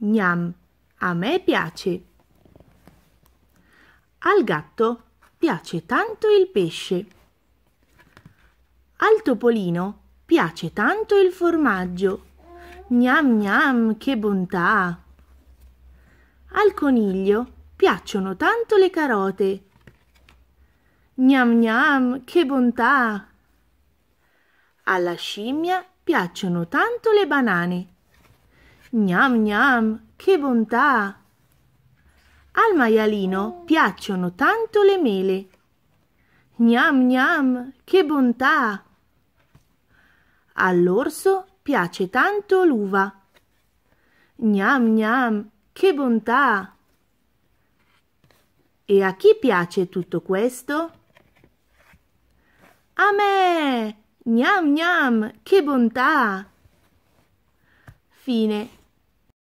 Gnam, a me piace. Al gatto piace tanto il pesce. Al topolino piace tanto il formaggio. Gnam gnam, che bontà! Al coniglio piacciono tanto le carote. Gnam gnam, che bontà! Alla scimmia piacciono tanto le banane. Gnam gnam, che bontà! Al maialino piacciono tanto le mele. Gnam gnam, che bontà! All'orso piace tanto l'uva. Gnam gnam, che bontà! E a chi piace tutto questo? A me! Gnam gnam, che bontà! Fine.